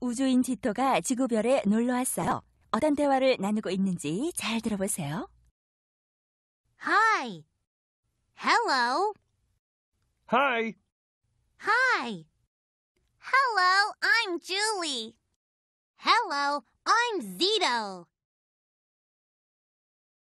우주인 지토가 지구별에 놀러 왔어요. 어떤 대화를 나누고 있는지 잘 들어보세요. Hi. Hello. Hi. Hi. Hello, I'm Julie. Hello, I'm Zito.